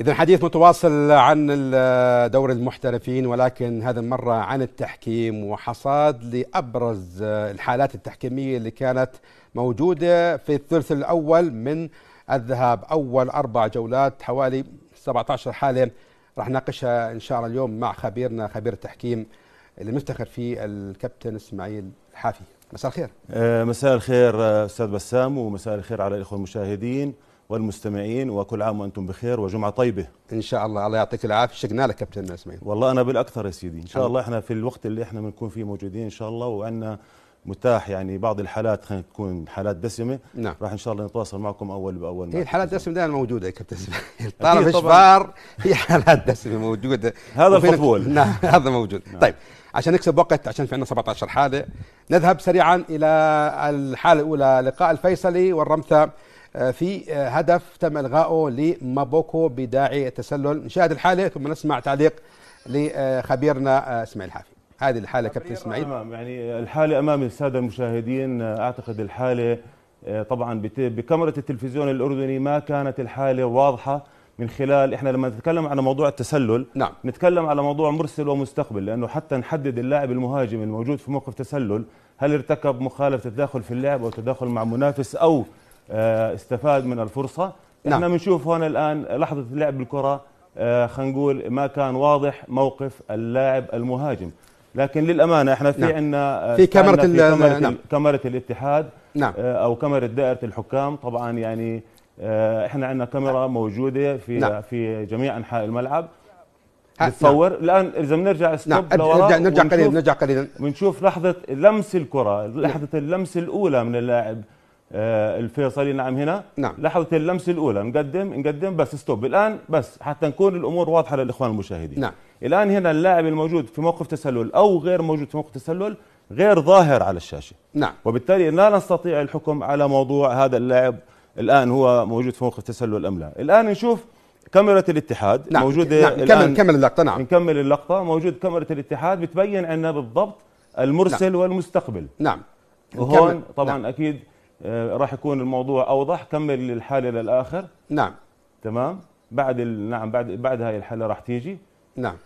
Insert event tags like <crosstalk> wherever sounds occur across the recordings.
إذا حديث متواصل عن دوري المحترفين ولكن هذا المرة عن التحكيم وحصاد لأبرز الحالات التحكيمية اللي كانت موجودة في الثلث الأول من الذهاب أول أربع جولات حوالي 17 حالة راح نناقشها إن شاء الله اليوم مع خبيرنا خبير التحكيم اللي مفتخر فيه الكابتن إسماعيل الحافي مساء الخير آه، مساء الخير آه، أستاذ بسام ومساء الخير على الإخوة المشاهدين والمستمعين وكل عام وانتم بخير وجمعه طيبه ان شاء الله الله يعطيك العافيه شقنا لك كابتن اسماعيل والله انا بالاكثر يا سيدي ان شاء الله احنا في الوقت اللي احنا بنكون فيه موجودين ان شاء الله وعندنا متاح يعني بعض الحالات خلينا تكون حالات دسمه نعم. راح ان شاء الله نتواصل معكم اول باول هي إيه، الحالات الدسمه دائما موجوده يا كابتن اسماعيل <laughs> طالما شبار في حالات دسمه موجوده هذا الفضول <laughs> نعم هذا موجود نعم. طيب عشان نكسب وقت عشان في عندنا 17 حاله نذهب سريعا الى الحاله الاولى لقاء الفيصلي والرمثه آه، في آه، هدف تم الغائه لمابوكو بداعي التسلل نشاهد الحاله ثم نسمع تعليق لخبيرنا آه، اسماعيل حافي هذه الحاله كابتن اسماعيل يعني الحاله امام الساده المشاهدين اعتقد الحاله طبعا بكاميرا التلفزيون الاردني ما كانت الحاله واضحه من خلال احنا لما نتكلم على موضوع التسلل نعم. نتكلم على موضوع مرسل ومستقبل لانه حتى نحدد اللاعب المهاجم الموجود في موقف تسلل هل ارتكب مخالفه تداخل في اللعب او تداخل مع منافس او آه، استفاد من الفرصه نعم. احنا بنشوف هون الان لحظه لعب الكره آه، خلينا نقول ما كان واضح موقف اللاعب المهاجم لكن للامانه احنا في نعم. عندنا آه، في كاميرا في كاميرا, نعم. كاميرا الاتحاد نعم. او كاميرا دائره الحكام طبعا يعني احنا عندنا كاميرا موجوده في نعم. في جميع انحاء الملعب بتصور نعم. الان اذا بنرجع ستوب نعم. لورا نرجع قليلا نرجع قليلا بنشوف لحظه لمس الكره نعم. لحظه اللمس الاولى من اللاعب آه، الفيصلي نعم هنا نعم. لحظه اللمسه الاولى نقدم نقدم بس ستوب الان بس حتى نكون الامور واضحه للاخوان المشاهدين نعم. الان هنا اللاعب الموجود في موقف تسلل او غير موجود في موقف تسلل غير ظاهر على الشاشه نعم وبالتالي لا نستطيع الحكم على موضوع هذا اللاعب الان هو موجود في موقف تسلل ام لا الان نشوف كاميرا الاتحاد نعم. موجوده نعم. الآن كمل اللقطه نعم نكمل اللقطه موجود كاميرا الاتحاد بتبين عندنا بالضبط المرسل نعم. والمستقبل نعم وهون طبعا نعم. اكيد آه، راح يكون الموضوع اوضح كمل الحاله للاخر نعم تمام بعد ال... نعم بعد بعد هاي الحاله راح تيجي نعم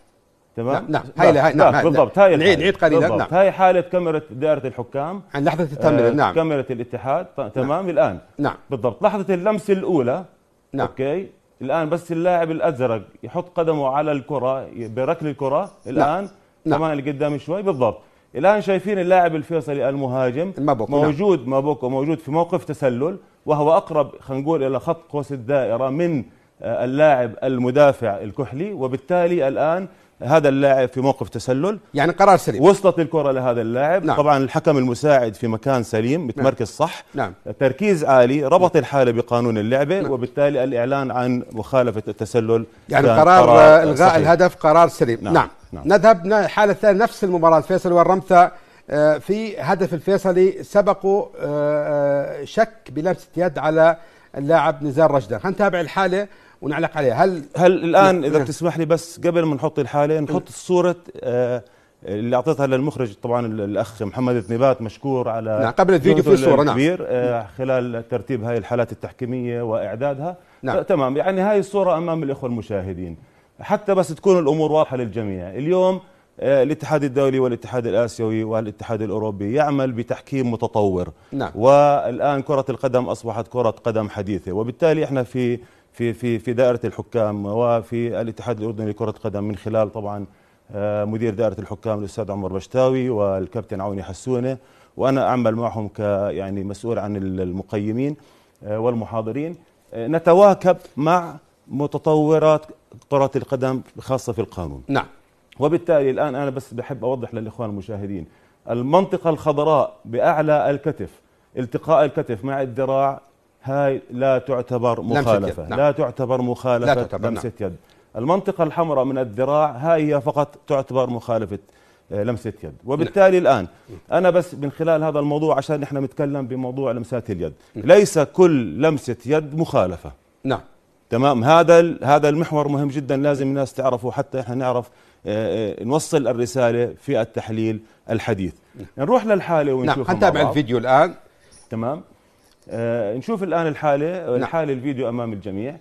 تمام نعم, نعم. هاي نعم. هاي نعم, نعم. بالضبط هاي نعيد نعيد قليلا نعم هاي حاله كاميرا دائره الحكام عن لحظه التمرير آه نعم كاميرا الاتحاد نعم. تمام نعم. الان نعم بالضبط لحظه اللمسه الاولى نعم اوكي الان بس اللاعب الازرق يحط قدمه على الكره بركل الكره نعم. الان نعم. كمان اللي قدامي شوي بالضبط الان شايفين اللاعب الفيصلي المهاجم المبوك نعم. موجود نعم. مابوكو موجود في موقف تسلل وهو اقرب خلينا نقول الى خط قوس الدائره من آه، اللاعب المدافع الكحلي وبالتالي الان هذا اللاعب في موقف تسلل يعني قرار سليم وصلت الكرة لهذا اللاعب نعم. طبعا الحكم المساعد في مكان سليم متمركز نعم. صح نعم. تركيز عالي ربط نعم. الحالة بقانون اللعبة نعم. وبالتالي الإعلان عن مخالفة التسلل يعني قرار, قرار إلغاء الهدف قرار سليم نعم, نعم. نعم. نذهب الحالة الثانية نفس المباراة الفيصل والرمثة آه، في هدف الفيصلي سبقوا آه، آه، شك بلمسة يد على اللاعب نزار رشدان خلينا نتابع الحالة ونعلق عليها هل هل الان نعم. اذا بتسمح لي بس قبل ما نحط الحاله نحط نعم. صوره آه اللي اعطيتها للمخرج طبعا الاخ محمد الثنيبات مشكور على نعم قبل الفيديو في الصوره نعم كبير آه خلال ترتيب هاي الحالات التحكيميه واعدادها نعم آه، تمام يعني هاي الصوره امام الاخوه المشاهدين حتى بس تكون الامور واضحه للجميع اليوم آه، الاتحاد الدولي والاتحاد الاسيوي والاتحاد الاوروبي يعمل بتحكيم متطور نعم. والان كره القدم اصبحت كره قدم حديثه وبالتالي احنا في في في في دائره الحكام وفي الاتحاد الاردني لكره القدم من خلال طبعا آه، مدير دائره الحكام الاستاذ عمر بشتاوي والكابتن عوني حسونه وانا اعمل معهم ك يعني مسؤول عن المقيمين آه، والمحاضرين آه، نتواكب مع متطورات كره القدم خاصه في القانون نعم وبالتالي الان انا بس بحب اوضح للاخوان المشاهدين المنطقه الخضراء باعلى الكتف التقاء الكتف مع الذراع هاي لا تعتبر مخالفة نعم. لا تعتبر مخالفة لا تعتبر لمسة نعم. يد المنطقة الحمراء من الذراع هاي هي فقط تعتبر مخالفة آه، لمسة يد وبالتالي نعم. الآن أنا بس من خلال هذا الموضوع عشان نحن نتكلم بموضوع لمسات اليد نعم. ليس كل لمسة يد مخالفة نعم تمام هذا هذا المحور مهم جدا لازم الناس تعرفه حتى احنا نعرف آه،, اه نوصل الرسالة في التحليل الحديث نعم. نروح للحالة ونشوف نعم حنتابع الفيديو الآن تمام آه نشوف الان الحاله نعم. الحاله الفيديو امام الجميع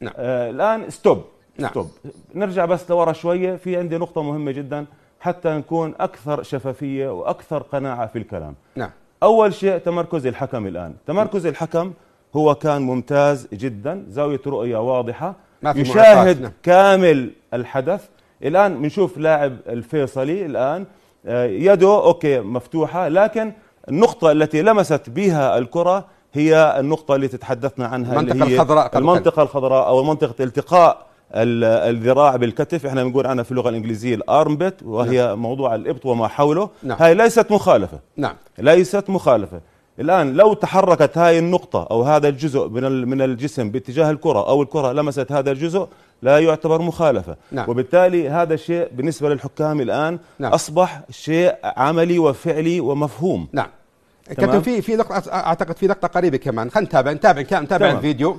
نعم. آه الان ستوب نعم. ستوب نرجع بس لورا شويه في عندي نقطه مهمه جدا حتى نكون اكثر شفافيه واكثر قناعه في الكلام نعم اول شيء تمركز الحكم الان تمركز نعم. الحكم هو كان ممتاز جدا زاويه رؤيه واضحه ما في يشاهد نعم. كامل الحدث الان بنشوف لاعب الفيصلي الان آه، يده اوكي مفتوحه لكن النقطه التي لمست بها الكره هي النقطة اللي تتحدثنا عنها المنطقة اللي هي الخضراء المنطقة الخضراء أو منطقة التقاء الذراع بالكتف احنا بنقول عنها في اللغه الانجليزيه الارمبت وهي نعم. موضوع الابط وما حوله نعم. هاي ليست مخالفه نعم ليست مخالفه الان لو تحركت هاي النقطه او هذا الجزء من من الجسم باتجاه الكره او الكره لمست هذا الجزء لا يعتبر مخالفه نعم. وبالتالي هذا الشيء بالنسبه للحكام الان نعم. اصبح شيء عملي وفعلي ومفهوم نعم كابتن في في لقطه اعتقد في لقطه قريبه كمان خلينا نتابع نتابع نتابع الفيديو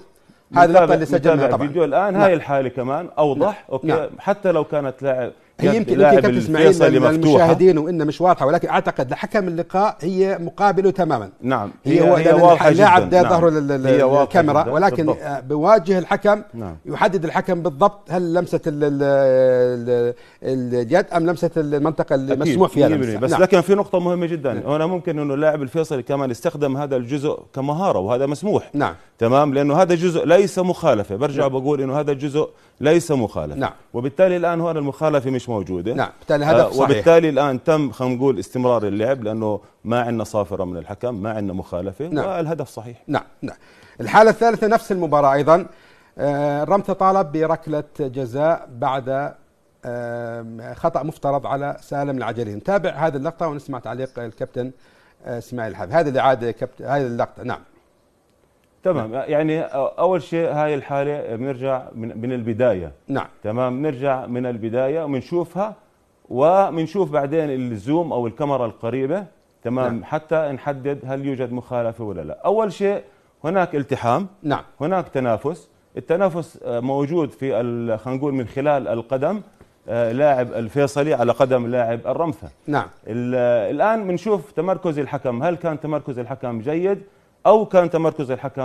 هذا اللقطه اللي سجلناها طبعا الفيديو الان نعم. هاي الحاله كمان اوضح نعم. اوكي نعم. حتى لو كانت لاعب هي يمكن يمكن كابتن اسماعيل للمشاهدين وان مش واضحه ولكن اعتقد لحكم اللقاء هي مقابله تماما نعم هي, هي, نعم، هي واضحه اللاعب ده ظهره للكاميرا ولكن بالضبط. بواجه الحكم نعم. يحدد الحكم بالضبط هل لمسه اليد ام لمسه المنطقه المسموح فيها لمسة. بس نعم. لكن في نقطه مهمه جدا نعم. هنا ممكن انه اللاعب الفيصلي كمان استخدم هذا الجزء كمهاره وهذا مسموح نعم تمام لانه هذا جزء ليس مخالفه برجع نعم. بقول انه هذا الجزء ليس مخالفه نعم. وبالتالي الان هو المخالفه مش موجوده نعم بالتالي هدف آه، صحيح وبالتالي الان تم خلينا نقول استمرار اللعب لانه ما عندنا صافره من الحكم ما عندنا مخالفه نعم والهدف صحيح نعم نعم الحاله الثالثه نفس المباراه ايضا آه، رمت طالب بركله جزاء بعد آه، خطا مفترض على سالم العجلي نتابع هذه اللقطه ونسمع تعليق الكابتن اسماعيل الحافي هذه الاعاده كابتن هذه اللقطه نعم تمام نعم. يعني اول شيء هاي الحاله بنرجع من, من البدايه نعم تمام بنرجع من البدايه وبنشوفها وبنشوف بعدين الزوم او الكاميرا القريبه تمام نعم. حتى نحدد هل يوجد مخالفه ولا لا اول شيء هناك التحام نعم هناك تنافس التنافس موجود في خلينا نقول من خلال القدم آه، لاعب الفيصلي على قدم لاعب الرمثة نعم آه، الآن بنشوف تمركز الحكم هل كان تمركز الحكم جيد او كان تمركز الحكم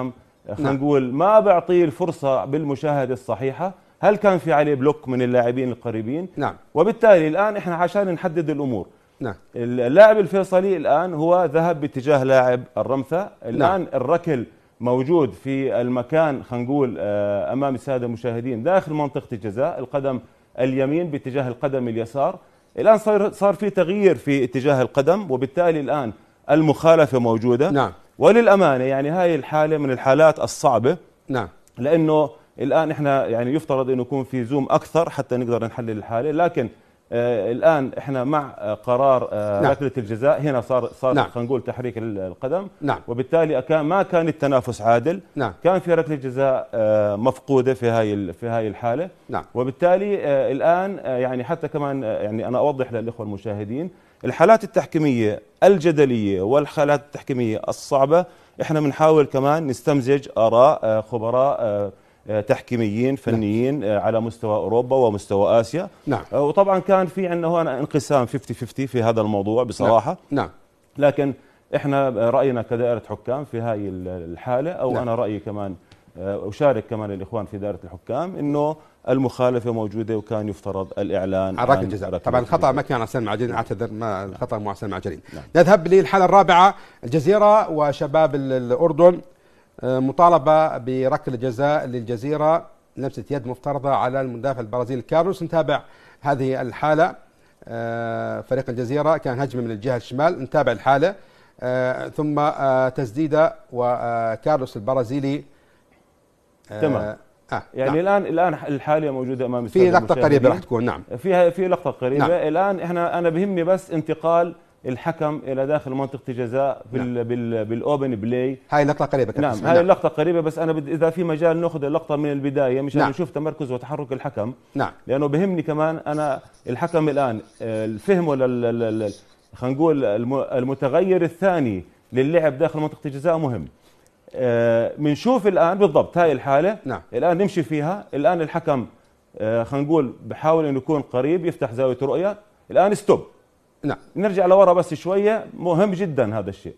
آه، خلينا نعم. نقول ما بيعطيه الفرصه بالمشاهده الصحيحه هل كان في عليه بلوك من اللاعبين القريبين نعم وبالتالي الان احنا عشان نحدد الامور نعم اللاعب الفيصلي الان هو ذهب باتجاه لاعب الرمثة نعم. الان نعم. الركل موجود في المكان خلينا نقول آه، امام الساده المشاهدين داخل منطقه الجزاء القدم اليمين باتجاه القدم اليسار الان صار صار في تغيير في اتجاه القدم وبالتالي الان المخالفه موجوده نعم وللامانه يعني هاي الحاله من الحالات الصعبه نعم لانه الان احنا يعني يفترض انه يكون في زوم اكثر حتى نقدر نحلل الحاله لكن آه الان احنا مع قرار آه نعم. ركله الجزاء هنا صار صار نعم. خلينا نقول تحريك القدم نعم. وبالتالي كان ما كان التنافس عادل نعم. كان في ركله جزاء آه مفقوده في هاي في هاي الحاله نعم. وبالتالي آه الان آه يعني حتى كمان آه، يعني انا اوضح للاخوه المشاهدين الحالات التحكيميه الجدليه والحالات التحكيميه الصعبه احنا بنحاول كمان نستمزج اراء آه، خبراء آه، آه، تحكيميين نعم. فنيين نعم. على مستوى اوروبا ومستوى اسيا نعم. وطبعا كان في عندنا هون انقسام 50 50 في هذا الموضوع نعم. بصراحه نعم, نعم. لكن احنا راينا كدائره حكام في هاي الحاله او نعم. انا رايي كمان اشارك كمان الاخوان في دائره الحكام انه المخالفه موجوده وكان يفترض الاعلان عن ركله الجزاء طبعا الخطا ما كان عسان معجرين اعتذر ما الخطا مو عسان معجرين نعم. نذهب للحاله الرابعه الجزيره وشباب الاردن آه، مطالبه بركله جزاء للجزيره لمسه يد مفترضه على المدافع البرازيلي كارلوس نتابع هذه الحاله آه، فريق الجزيره كان هجمه من الجهه الشمال نتابع الحاله آه، ثم تسديده وكارلوس البرازيلي تمام آه يعني نعم. الان الان الحاليه موجوده امام في لقطه قريبه راح تكون نعم فيها في لقطه قريبه نعم. الان احنا انا بهمني بس انتقال الحكم الى داخل منطقه الجزاء بال نعم. بال بالاوبن بلاي هاي اللقطه قريبه كابتن نعم هاي اللقطه قريبه بس انا بد... اذا في مجال ناخذ اللقطه من البدايه مشان نعم. نشوف تمركز وتحرك الحكم نعم لانه بهمني كمان انا الحكم الان آه، الفهم ولا خلينا نقول المتغير الثاني للعب داخل منطقه الجزاء مهم بنشوف آه، الان بالضبط هاي الحاله نعم. الان نمشي فيها الان الحكم آه، خلينا نقول بحاول انه يكون قريب يفتح زاويه رؤيه الان ستوب نعم نرجع لورا بس شويه مهم جدا هذا الشيء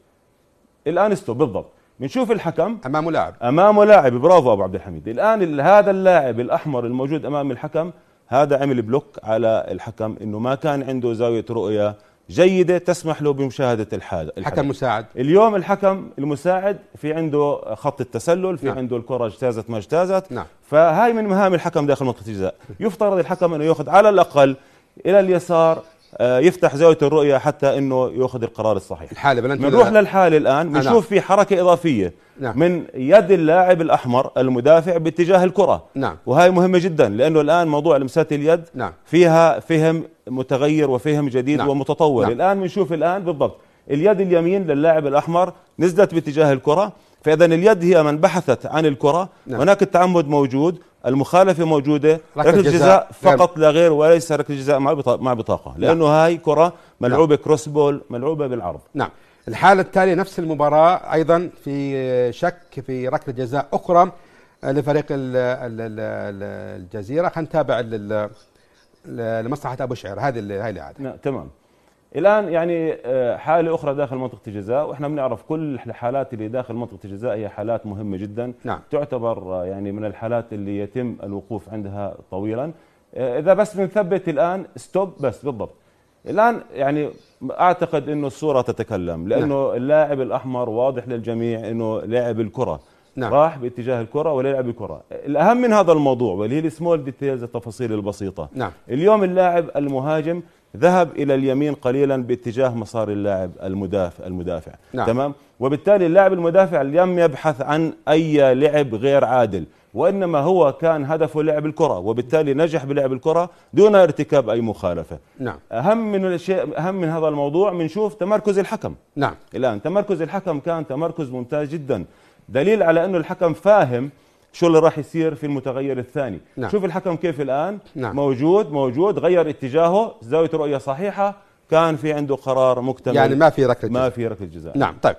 الان ستوب بالضبط بنشوف الحكم امامه لاعب امامه لاعب برافو ابو عبد الحميد الان هذا اللاعب الاحمر الموجود امام الحكم هذا عمل بلوك على الحكم انه ما كان عنده زاويه رؤيه جيده تسمح له بمشاهده الحاله الحكم مساعد اليوم الحكم المساعد في عنده خط التسلل في نعم. عنده الكره اجتازت ما اجتازت نعم. فهاي من مهام الحكم داخل منطقه الجزاء يفترض الحكم انه ياخذ على الاقل الى اليسار آه، يفتح زاويه الرؤيه حتى انه ياخذ القرار الصحيح الحاله بلنت بنروح للحاله الان بنشوف نعم. في حركه اضافيه نعم. من يد اللاعب الاحمر المدافع باتجاه الكره نعم. وهي مهمه جدا لانه الان موضوع لمسات اليد نعم. فيها فهم متغير وفهم جديد نعم. ومتطور نعم. الان بنشوف الان بالضبط اليد اليمين للاعب الاحمر نزلت باتجاه الكره فاذا اليد هي من بحثت عن الكره نعم. هناك التعمد موجود المخالفه موجوده ركله جزاء نعم. فقط لا غير وليس ركله جزاء مع بطاقه مع بطاقه نعم. لانه نعم. هاي كره ملعوبه نعم. كروس بول ملعوبه بالعرض نعم الحاله التاليه نفس المباراه ايضا في شك في ركله جزاء اخرى لفريق الجزيره خلينا نتابع لمصلحه ابو شعر هذه هاي الاعاده نعم تمام الان يعني آه، حاله اخرى داخل منطقه الجزاء واحنا بنعرف كل الحالات اللي داخل منطقه الجزاء هي حالات مهمه جدا نعم. تعتبر آه، يعني من الحالات اللي يتم الوقوف عندها طويلا آه، اذا بس بنثبت الان ستوب بس بالضبط الان يعني اعتقد انه الصوره تتكلم نعم. لانه نعم. اللاعب الاحمر واضح للجميع انه لعب الكره نعم. راح باتجاه الكره ولعب الكره الاهم من هذا الموضوع واللي هي السمول ديتيلز التفاصيل البسيطه نعم. اليوم اللاعب المهاجم ذهب الى اليمين قليلا باتجاه مسار اللاعب المدافع المدافع نعم. تمام وبالتالي اللاعب المدافع لم يبحث عن اي لعب غير عادل وانما هو كان هدفه لعب الكره وبالتالي نجح بلعب الكره دون ارتكاب اي مخالفه نعم اهم من الشيء اهم من هذا الموضوع بنشوف تمركز الحكم نعم الان تمركز الحكم كان تمركز ممتاز جدا دليل على انه الحكم فاهم شو اللي راح يصير في المتغير الثاني نعم. شوف الحكم كيف الآن نعم. موجود موجود غير اتجاهه زاوية رؤية صحيحة كان في عنده قرار مكتمل يعني ما في ركلة ما في ركلة جزاء نعم طيب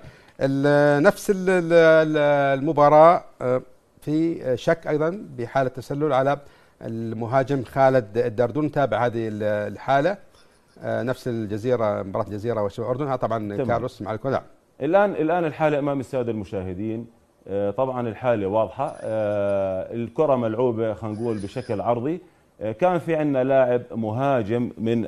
نفس المباراة آه، في شك أيضا بحالة تسلل على المهاجم خالد الدردون تابع هذه الحالة آه، نفس الجزيرة مباراة الجزيرة والأردن طبعا تمام. كارلوس مع الكل نعم. الآن الآن الحالة أمام السادة المشاهدين آه، طبعا الحاله واضحه آه، الكره ملعوبه خلينا نقول بشكل عرضي آه، كان في عندنا لاعب مهاجم من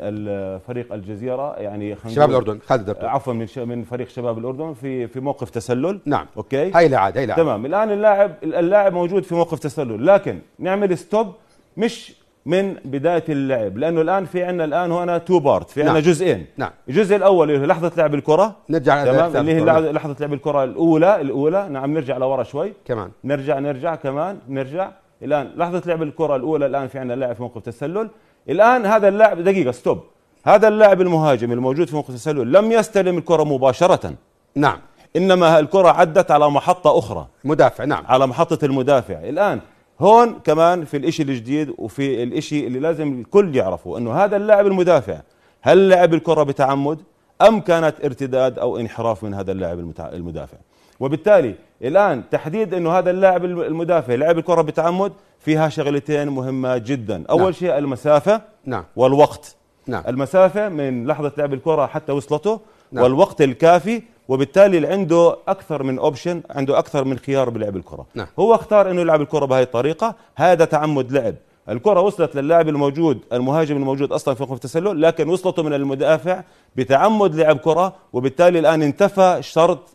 فريق الجزيره يعني شباب الاردن خالد عفوا من من فريق شباب الاردن في في موقف تسلل نعم اوكي هاي لعاد هاي لعاد تمام الان اللاعب اللاعب موجود في موقف تسلل لكن نعمل ستوب مش من بدايه اللعب لانه الان في عندنا الان هنا تو بارت في عندنا نعم. جزئين نعم. الجزء الاول اللي هو لحظه لعب الكره نرجع تمام اللي هي لحظه لعب الكره الاولى الاولى نعم نرجع لورا شوي كمان نرجع نرجع كمان نرجع الان لحظه لعب الكره الاولى الان في عندنا لاعب في موقف تسلل الان هذا اللاعب دقيقه ستوب هذا اللاعب المهاجم الموجود في موقف التسلل لم يستلم الكره مباشره نعم انما الكره عدت على محطه اخرى مدافع نعم على محطه المدافع الان هون كمان في الإشي الجديد وفي الإشي اللي لازم الكل يعرفه أنه هذا اللاعب المدافع هل لعب الكرة بتعمد أم كانت ارتداد أو انحراف من هذا اللاعب المدافع وبالتالي الآن تحديد أنه هذا اللاعب المدافع لعب الكرة بتعمد فيها شغلتين مهمة جدا نعم. أول نعم. شيء المسافة نعم. والوقت نعم. المسافة من لحظة لعب الكرة حتى وصلته نعم. والوقت الكافي وبالتالي عنده اكثر من اوبشن عنده اكثر من خيار بلعب الكره نعم. هو اختار انه يلعب الكره بهذه الطريقه هذا تعمد لعب الكرة وصلت للاعب الموجود المهاجم الموجود أصلا في خط التسلل لكن وصلته من المدافع بتعمد لعب كرة وبالتالي الآن انتفى شرط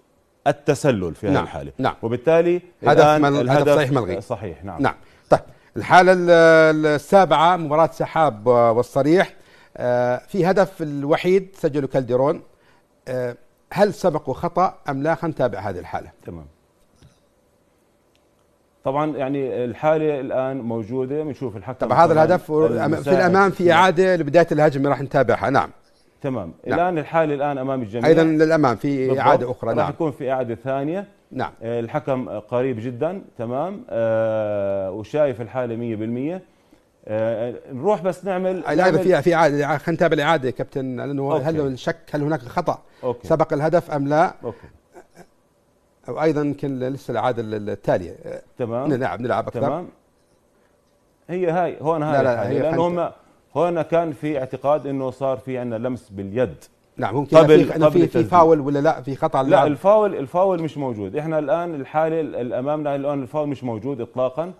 التسلل في هذه نعم. الحالة نعم. وبالتالي هدف الآن مل... الهدف, الهدف صحيح ملغي صحيح نعم نعم طيب الحالة السابعة مباراة سحاب والصريح آه، في هدف الوحيد سجله كالديرون آه، هل سبق وخطا ام لا خلينا نتابع هذه الحاله تمام طبعا يعني الحاله الان موجوده بنشوف الحكم طبعا هذا الهدف في الامام في نعم. اعاده لبدايه الهجمه راح نتابعها نعم تمام نعم. الان الحاله الان امام الجميع ايضا للامام في اعاده اخرى نعم راح يكون في اعاده ثانيه نعم آه، الحكم قريب جدا تمام آه وشايف الحاله 100% آه، نروح بس نعمل اللعبه فيها في عادة خلينا نتابع الاعاده يا كابتن لانه أوكي. هل الشك هل هناك خطا أوكي. سبق الهدف ام لا أوكي. وايضا يمكن لسه الاعاده التاليه تمام نلعب نلعب اكثر تمام هي هاي هون هاي لا لا هي لانه هم هون كان في اعتقاد انه صار في عندنا لمس باليد نعم ممكن قبل في, في فاول ولا لا في خطا لا الفاول الفاول مش موجود احنا الان الحاله الامامنا امامنا الان الفاول مش موجود اطلاقا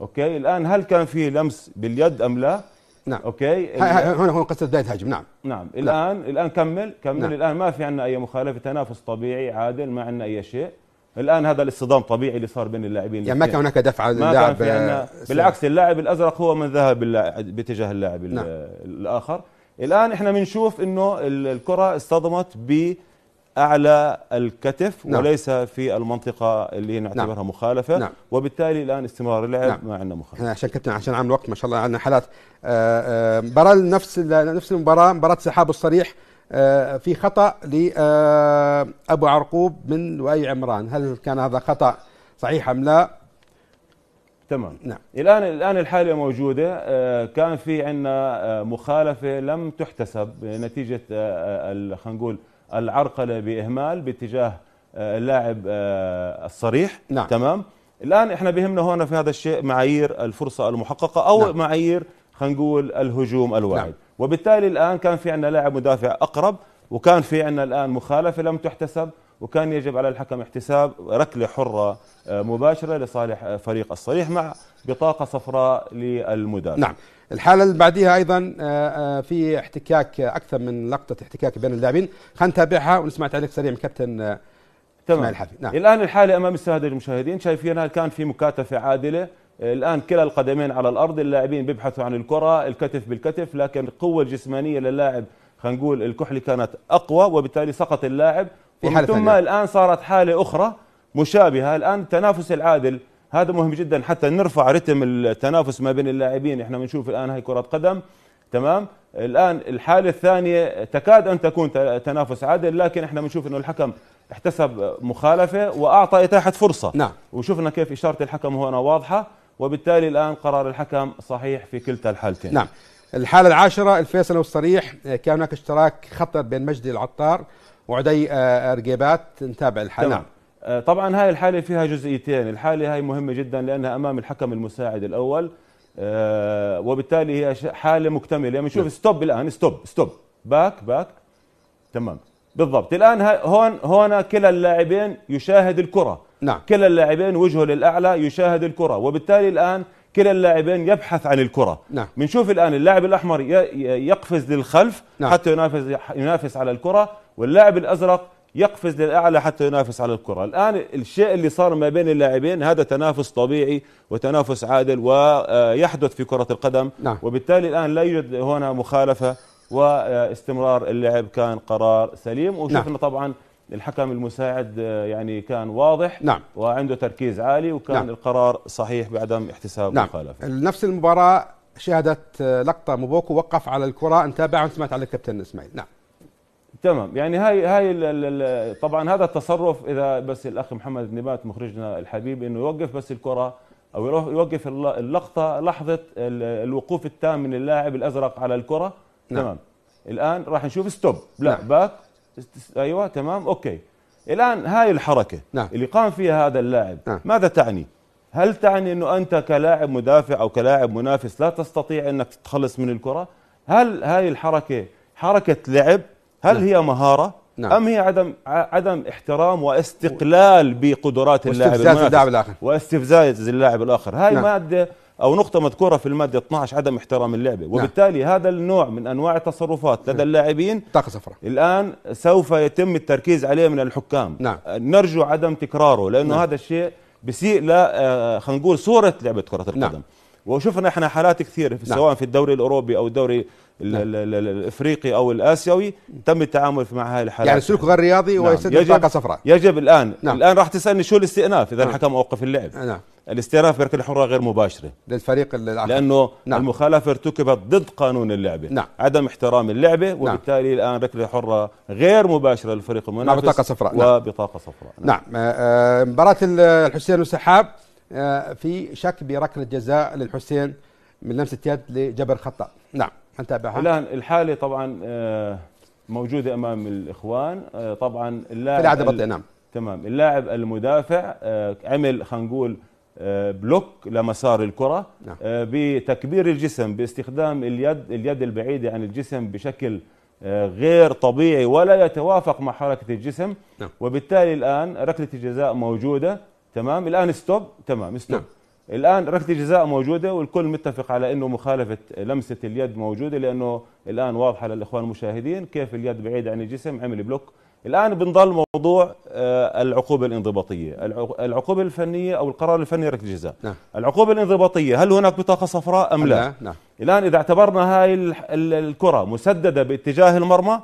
اوكي الان هل كان في لمس باليد ام لا نعم اوكي هنا هنا قصه بدايه هجم نعم نعم الان لا. الان كمل كمل نعم. الان ما في عندنا اي مخالفه تنافس طبيعي عادل ما عندنا اي شيء الان هذا الاصطدام طبيعي اللي صار بين اللاعبين يعني ما كان هناك دفع للاعب بالعكس اللاعب الازرق هو من ذهب باتجاه اللاعب نعم. الاخر الان احنا بنشوف انه الكره اصطدمت ب اعلى الكتف نعم. وليس في المنطقه اللي نعم. نعتبرها نعم. مخالفه نعم. وبالتالي الان استمرار اللعب نعم. ما عندنا مخالفه احنا عشان كابتن عشان عامل وقت ما شاء الله عندنا حالات مباراه آه، نفس نفس المباراه مباراه سحاب الصريح آه، في خطا لابو آه، عرقوب من لؤي عمران هل كان هذا خطا صحيح ام لا تمام نعم. الان الان الحاله موجوده كان في عندنا مخالفه لم تحتسب نتيجه خلينا نقول العرقله باهمال باتجاه آه، اللاعب آه، الصريح نعم. تمام الان احنا بهمنا هون في هذا الشيء معايير الفرصه المحققه او نعم. معايير خلينا نقول الهجوم الواعد نعم. وبالتالي الان كان في عندنا لاعب مدافع اقرب وكان في عندنا الان مخالفه لم تحتسب وكان يجب على الحكم احتساب ركله حره آه، مباشره لصالح فريق الصريح مع بطاقه صفراء للمدافع نعم الحاله اللي بعديها ايضا آه، آه، في احتكاك اكثر من لقطه احتكاك بين اللاعبين خلينا نتابعها ونسمع تعليق سريع من كابتن آه، تمام الحافي نعم. الان الحاله امام الساده المشاهدين شايفينها كان في مكاتفه عادله الان كلا القدمين على الارض اللاعبين بيبحثوا عن الكره الكتف بالكتف لكن القوه الجسمانيه للاعب خلينا نقول الكحلي كانت اقوى وبالتالي سقط اللاعب في حالة ثم الان صارت حاله اخرى مشابهه الان التنافس العادل هذا مهم جدا حتى نرفع رتم التنافس ما بين اللاعبين احنا بنشوف الان هي كره قدم تمام الان الحاله الثانيه تكاد ان تكون تنافس عادل لكن احنا بنشوف انه الحكم احتسب مخالفه واعطى اتاحه فرصه نعم وشفنا كيف اشاره الحكم هنا واضحه وبالتالي الان قرار الحكم صحيح في كلتا الحالتين نعم الحالة العاشرة الفيصل والصريح كان هناك اشتراك خطر بين مجدي العطار وعدي آه، آه، رقيبات نتابع الحال نعم. آه، طبعا هاي الحالة فيها جزئيتين الحالة هاي مهمة جدا لأنها أمام الحكم المساعد الأول آه، وبالتالي هي حالة مكتملة بنشوف يعني ستوب الآن ستوب ستوب باك باك تمام بالضبط الآن هون هون كلا اللاعبين يشاهد الكرة نعم كلا اللاعبين وجهه للأعلى يشاهد الكرة وبالتالي الآن كلا اللاعبين يبحث عن الكرة نعم بنشوف الآن اللاعب الأحمر يقفز للخلف نعم. حتى ينافس ينافس على الكرة واللاعب الأزرق يقفز للاعلى حتى ينافس على الكره، الان الشيء اللي صار ما بين اللاعبين هذا تنافس طبيعي وتنافس عادل ويحدث في كره القدم نعم. وبالتالي الان لا يوجد هنا مخالفه واستمرار اللعب كان قرار سليم نعم. وشفنا نعم. طبعا الحكم المساعد آه، يعني كان واضح نعم. وعنده تركيز عالي وكان نعم. القرار صحيح بعدم احتساب نعم. مخالفه نفس المباراه شهدت آه، لقطه مبوكو وقف على الكره نتابعها ونسمعت على الكابتن اسماعيل نعم تمام يعني هاي هاي طبعا هذا التصرف اذا بس الاخ محمد نبات مخرجنا الحبيب انه يوقف بس الكره او يوقف اللقطه لحظه الوقوف التام من اللاعب الازرق على الكره نعم. تمام الان راح نشوف ستوب لا نعم. باك ايوه تمام اوكي الان هاي الحركه نعم. اللي قام فيها هذا اللاعب نعم. ماذا تعني هل تعني انه انت كلاعب مدافع او كلاعب منافس لا تستطيع انك تتخلص من الكره هل هاي الحركه حركه لعب هل نعم. هي مهاره نعم. ام هي عدم عدم احترام واستقلال بقدرات اللاعب الاخر واستفزاز اللاعب الاخر هاي نعم. ماده او نقطه مذكوره في الماده 12 عدم احترام اللعبه نعم. وبالتالي هذا النوع من انواع التصرفات لدى نعم. اللاعبين طاقه صفراء الان سوف يتم التركيز عليه من الحكام نعم. نرجو عدم تكراره لانه نعم. هذا الشيء بسيء ل آه، خلينا نقول صوره لعبه كره القدم نعم. وشفنا احنا حالات كثيره في نعم. سواء في الدوري الاوروبي او الدوري نعم. الافريقي او الاسيوي تم التعامل مع هذه الحالات يعني سلوك غير رياضي نعم. ويسدد بطاقه صفراء يجب الان نعم. الان راح تسالني شو الاستئناف اذا نعم. الحكم اوقف اللعب نعم. الاستئناف بركة الحرة غير مباشرة للفريق الآخر لأنه نعم. المخالفة ارتكبت ضد قانون اللعبة نعم. عدم احترام اللعبة نعم. وبالتالي نعم. الآن ركلة حرة غير مباشرة للفريق المنافس بطاقة صفراء نعم. وبطاقة صفراء نعم, نعم. آه، آه، مباراة الحسين والسحاب آه، في شك بركلة جزاء للحسين من لمسة يد لجبر خطأ نعم حنتابعها الان الحاله طبعا آه، موجوده امام الاخوان آه، طبعا اللاعب العاده بطيء نعم تمام اللاعب المدافع آه، عمل خلينا نقول بلوك لمسار الكره نعم. بتكبير الجسم باستخدام اليد اليد البعيده عن الجسم بشكل غير طبيعي ولا يتوافق مع حركه الجسم نعم. وبالتالي الان ركله الجزاء موجوده تمام الان ستوب تمام ستوب نعم. الان ركله الجزاء موجوده والكل متفق على انه مخالفه لمسه اليد موجوده لانه الان واضحه للاخوان المشاهدين كيف اليد بعيده عن الجسم عمل بلوك الان بنضل موضوع آه، العقوبه الانضباطيه العقوبه الفنيه او القرار الفني ركله الجزاء نعم. العقوبه الانضباطيه هل هناك بطاقه صفراء ام لا نعم. الان اذا اعتبرنا هاي الكره مسدده باتجاه المرمى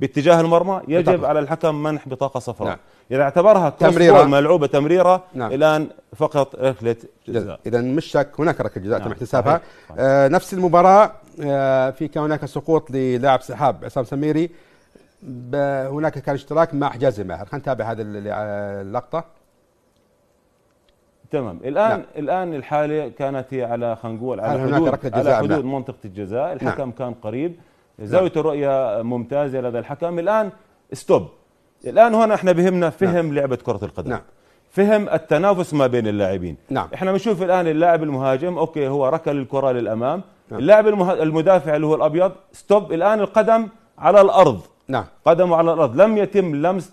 باتجاه المرمى يجب بطاقة. على الحكم منح بطاقه صفراء نعم. اذا اعتبرها تمريره ملعوبه تمريره نعم. الان فقط ركله جزاء اذا مش شك هناك ركله جزاء نعم. تم احتسابها آه نفس المباراه آه في كان هناك سقوط للاعب سحاب عصام سميري هناك كان اشتراك مع حجازي ماهر خلينا نتابع هذه اللقطه تمام الان نعم. الان الحاله كانت هي على خلينا نقول على حدود على حدود نعم. منطقه الجزاء نعم. الحكم نعم. كان قريب نعم. زاويه نعم. الرؤيه ممتازه لدى الحكم الان ستوب الان هنا احنا بهمنا نعم. فهم نعم. لعبه كره القدم نعم. فهم التنافس ما بين اللاعبين نعم. احنا بنشوف الان اللاعب المهاجم اوكي هو ركل الكره للامام نعم. اللاعب المدافع اللي هو الابيض ستوب الان القدم على الارض نعم قدمه على الارض لم يتم لمس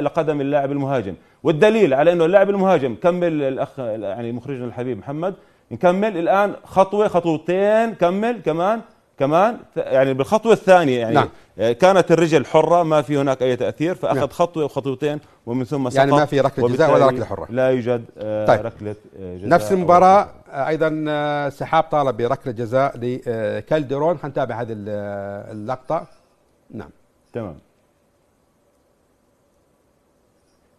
لقدم اللاعب المهاجم والدليل على انه اللاعب المهاجم كمل الاخ يعني مخرجنا الحبيب محمد نكمل الان خطوه خطوتين كمل كمان كمان يعني بالخطوه الثانيه يعني نعم. آه، كانت الرجل حره ما في هناك اي تاثير فاخذ نعم. خطوه وخطوتين ومن ثم يعني سقط يعني ما في ركله جزاء ولا ركله حره لا يوجد آه، طيب. ركله آه، جزاء نفس المباراه ايضا سحاب طالب بركله جزاء لكالديرون حنتابع هذه اللقطه نعم تمام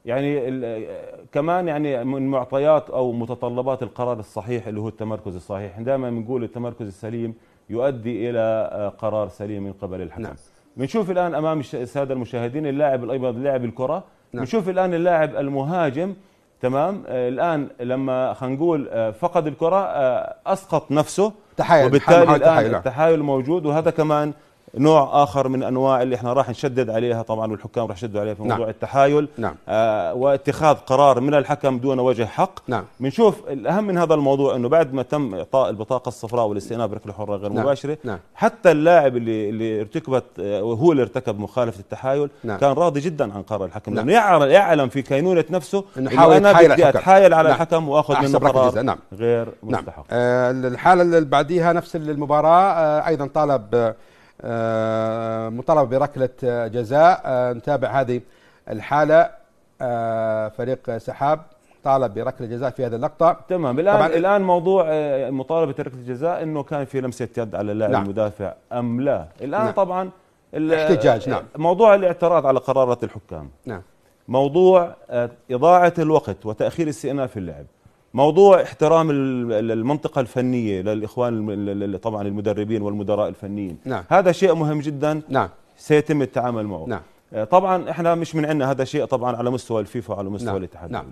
يعني كمان يعني من معطيات او متطلبات القرار الصحيح اللي هو التمركز الصحيح دائما بنقول التمركز السليم يؤدي الى آه، قرار سليم من قبل الحكم نعم. بنشوف الان امام الساده المشاهدين اللاعب الابيض لاعب الكره نعم. بنشوف الان اللاعب المهاجم تمام آه، الان لما خلينا نقول آه، فقد الكره اسقط نفسه تحايل وبالتالي الان التحايل موجود وهذا كمان نوع اخر من انواع اللي احنا راح نشدد عليها طبعا والحكام راح يشددوا عليها في موضوع نعم. التحايل نعم. آه واتخاذ قرار من الحكم دون وجه حق نعم. بنشوف الاهم من هذا الموضوع انه بعد ما تم اعطاء البطاقه الصفراء والاستئناف بركله حره غير نعم. مباشره نعم. حتى اللاعب اللي اللي ارتكبت آه، وهو اللي ارتكب مخالفه التحايل نعم. كان راضي جدا عن قرار الحكم نعم. لانه يعلم في كينونه نفسه انه حاول انا بدي اتحايل على نعم. الحكم واخذ منه قرار نعم. غير مستحق نعم. آه الحاله اللي بعديها نفس المباراه آه ايضا طالب آه آه، مطالبه بركله جزاء آه، نتابع هذه الحاله آه، فريق سحاب طالب بركله جزاء في هذه اللقطه تمام الان طبعاً الان موضوع مطالبه ركله الجزاء انه كان في لمسه يد على اللاعب نعم. المدافع ام لا الان نعم. طبعا احتجاج نعم موضوع الاعتراض على قرارات الحكام نعم موضوع اضاعه الوقت وتاخير استئناف اللعب موضوع احترام المنطقة الفنية للإخوان طبعا المدربين والمدراء الفنيين نعم. هذا شيء مهم جدا نعم. سيتم التعامل معه نعم. آه، طبعا احنا مش من عندنا هذا شيء طبعا على مستوى الفيفا وعلى مستوى نعم. الاتحاد نعم.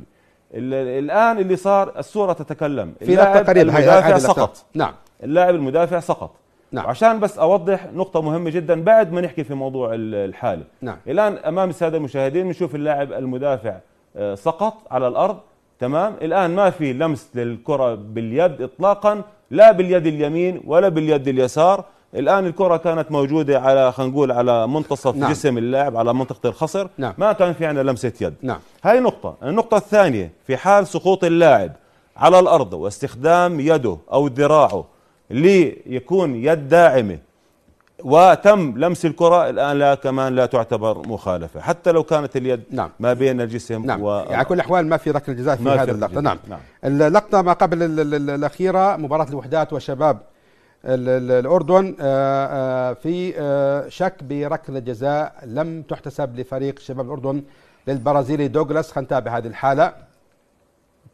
الان اللي صار الصوره تتكلم في المدافع, نعم. المدافع سقط نعم اللاعب المدافع سقط نعم. عشان بس اوضح نقطه مهمه جدا بعد ما نحكي في موضوع الحاله نعم. الان امام الساده المشاهدين بنشوف اللاعب المدافع آه، سقط على الارض تمام الآن ما في لمس للكرة باليد إطلاقا لا باليد اليمين ولا باليد اليسار الآن الكرة كانت موجودة على خلينا نقول على منتصف نعم. جسم اللاعب على منطقة الخصر نعم. ما كان في عندنا لمسة يد نعم. هاي نقطة النقطة الثانية في حال سقوط اللاعب على الأرض واستخدام يده أو ذراعه ليكون يد داعمة وتم لمس الكرة الآن لا كمان لا تعتبر مخالفة حتى لو كانت اليد نعم. ما بين الجسم نعم. و... يعني على كل الأحوال ما في ركلة جزاء في هذه اللقطة نعم. نعم اللقطة ما قبل الأخيرة مباراة الوحدات وشباب الأردن آه، آه، في آه، شك بركلة جزاء لم تحتسب لفريق شباب الأردن للبرازيلي دوغلاس خنتابع هذه الحالة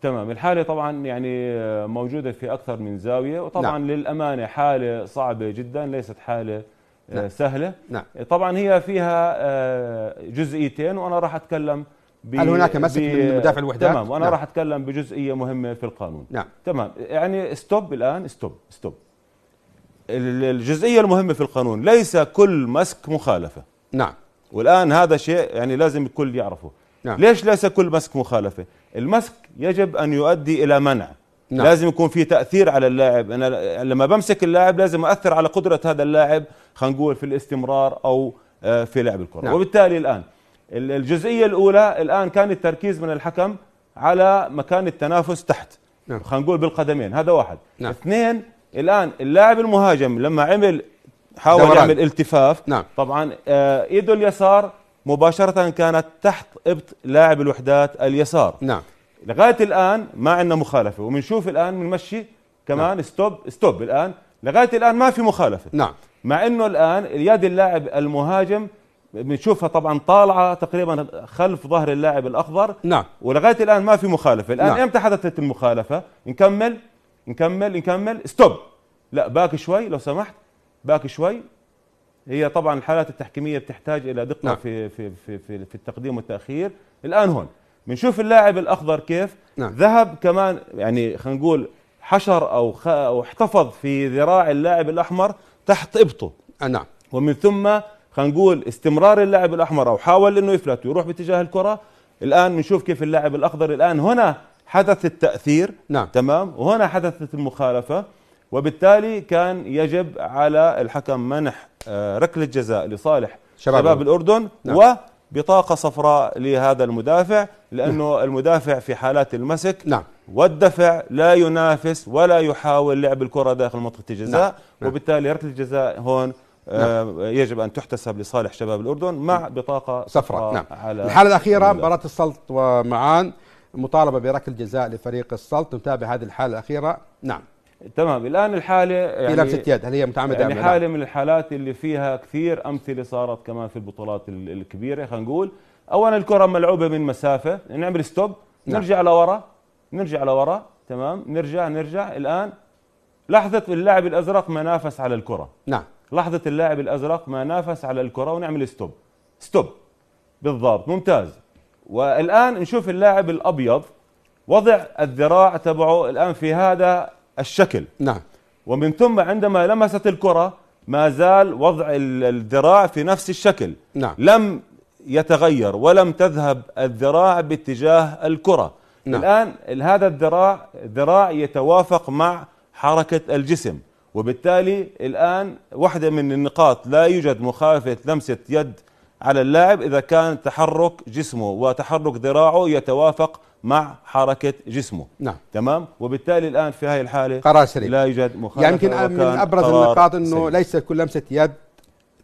تمام الحالة طبعا يعني موجودة في أكثر من زاوية وطبعا نعم. للأمانة حالة صعبة جدا ليست حالة آه، نعم. سهله نعم. طبعا هي فيها آه، جزئيتين وانا راح اتكلم هل هناك مسك من مدافع الوحدات؟ تمام وانا نعم. راح اتكلم بجزئيه مهمه في القانون نعم تمام يعني ستوب الان ستوب ستوب الجزئيه المهمه في القانون ليس كل مسك مخالفه نعم والان هذا شيء يعني لازم الكل يعرفه نعم. ليش ليس كل مسك مخالفه؟ المسك يجب ان يؤدي الى منع نعم. لازم يكون في تاثير على اللاعب انا لما بمسك اللاعب لازم اثر على قدره هذا اللاعب خلينا نقول في الاستمرار او آه، في لعب الكره نعم. وبالتالي الان الجزئيه الاولى الان كان التركيز من الحكم على مكان التنافس تحت نعم. خلينا نقول بالقدمين هذا واحد نعم. اثنين الان اللاعب المهاجم لما عمل حاول دوران. يعمل التفاف نعم. طبعا آه، ايده اليسار مباشره كانت تحت ابط لاعب الوحدات اليسار نعم لغايه الان ما عندنا مخالفه وبنشوف الان بنمشي كمان نعم. ستوب ستوب الان لغايه الان ما في مخالفه نعم مع انه الان يد اللاعب المهاجم بنشوفها طبعا طالعه تقريبا خلف ظهر اللاعب الاخضر نعم ولغايه الان ما في مخالفه الان نعم. امتى حدثت المخالفه نكمل نكمل نكمل ستوب لا باك شوي لو سمحت باك شوي هي طبعا الحالات التحكيميه بتحتاج الى دقه نعم. في في في في التقديم والتاخير الان هون بنشوف اللاعب الاخضر كيف نعم. ذهب كمان يعني خلينا نقول حشر او خ... او احتفظ في ذراع اللاعب الاحمر تحت ابطه آه، نعم ومن ثم خلينا نقول استمرار اللاعب الاحمر او حاول انه يفلت ويروح باتجاه الكره الان بنشوف كيف اللاعب الاخضر الان هنا حدث التاثير نعم. تمام وهنا حدثت المخالفه وبالتالي كان يجب على الحكم منح آه، ركله جزاء لصالح شباب, شباب الاردن نعم. و بطاقه صفراء لهذا المدافع لانه نعم. المدافع في حالات المسك نعم والدفع لا ينافس ولا يحاول لعب الكره داخل منطقه الجزاء نعم. نعم. وبالتالي ركله الجزاء هون آه، نعم. يجب ان تحتسب لصالح شباب الاردن مع نعم. بطاقه صفراء نعم. على الحاله الاخيره مباراه السلط ومعان مطالبه بركل جزاء لفريق السلط نتابع هذه الحاله الاخيره نعم تمام الان الحاله يعني في لمسه يد هل هي متعمده يعني حاله من الحالات اللي فيها كثير امثله صارت كمان في البطولات الكبيره خلينا نقول اولا الكره ملعوبه من مسافه نعمل ستوب نعم. نرجع لورا نرجع لورا تمام نرجع نرجع الان لحظه اللاعب الازرق ما نافس على الكره نعم لحظه اللاعب الازرق ما نافس على الكره ونعمل ستوب ستوب بالضبط ممتاز والان نشوف اللاعب الابيض وضع الذراع تبعه الان في هذا الشكل نعم ومن ثم عندما لمست الكرة ما زال وضع الذراع في نفس الشكل نعم لم يتغير ولم تذهب الذراع باتجاه الكرة نعم. الآن هذا الذراع ذراع يتوافق مع حركة الجسم وبالتالي الآن واحدة من النقاط لا يوجد مخالفة لمسة يد على اللاعب إذا كان تحرك جسمه وتحرك ذراعه يتوافق مع حركة جسمه نعم تمام وبالتالي الآن في هذه الحالة قرار سليم لا يوجد مخالفة يعني من أبرز النقاط أنه سريع. ليس كل لمسة يد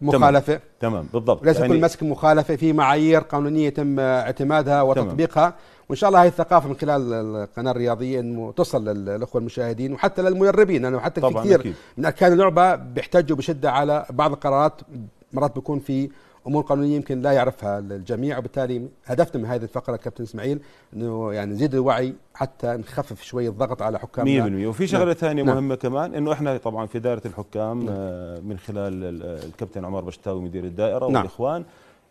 مخالفة تمام, تمام. بالضبط ليس يعني كل مسك مخالفة في معايير قانونية يتم اعتمادها وتطبيقها تمام. وان شاء الله هذه الثقافه من خلال القناه الرياضيه انه توصل للاخوه المشاهدين وحتى للمدربين لانه حتى في كثير أكيد. من اركان اللعبه بيحتجوا بشده على بعض القرارات مرات بيكون في امور قانونيه يمكن لا يعرفها الجميع وبالتالي هدفنا من هذه الفقره كابتن اسماعيل انه يعني نزيد الوعي حتى نخفف شويه الضغط على حكامنا 100% وفي شغله نعم. ثانيه نعم. مهمه كمان انه احنا طبعا في دائره الحكام نعم. آه، من خلال الكابتن عمر بشتاوي مدير الدائره نعم. والاخوان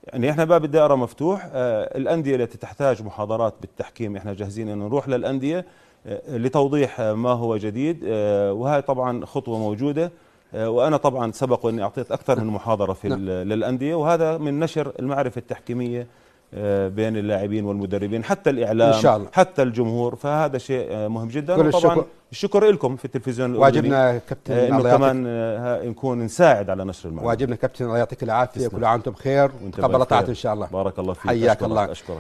يعني احنا باب الدائره مفتوح آه، الانديه التي تحتاج محاضرات بالتحكيم احنا جاهزين انه نروح للانديه آه، لتوضيح ما هو جديد وهي طبعا خطوه موجوده آه، وانا طبعا سبق اني اعطيت اكثر من نعم. محاضره في نعم. للانديه وهذا من نشر المعرفه التحكيميه آه، بين اللاعبين والمدربين حتى الاعلام إن شاء الله. حتى الجمهور فهذا شيء آه، مهم جدا كل وطبعا الشكر, الشكر لكم في التلفزيون الاردني واجبنا كابتن انه الله كمان نكون نساعد على نشر المعلومه واجبنا كابتن الله يعطيك العافيه كل عام وانتم بخير وتقبل طاعه ان شاء الله بارك الله فيك حياك الله أشكرك.